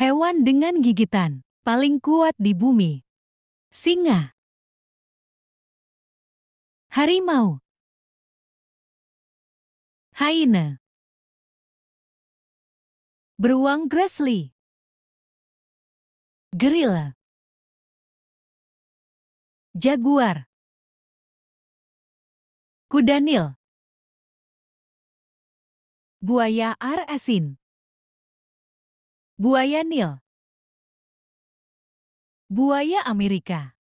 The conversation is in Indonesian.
Hewan dengan gigitan paling kuat di bumi. Singa. Harimau. Haina. Beruang grizzly. Gerila. Jaguar. Kuda Nil. Buaya ar asin. Buaya Nil Buaya Amerika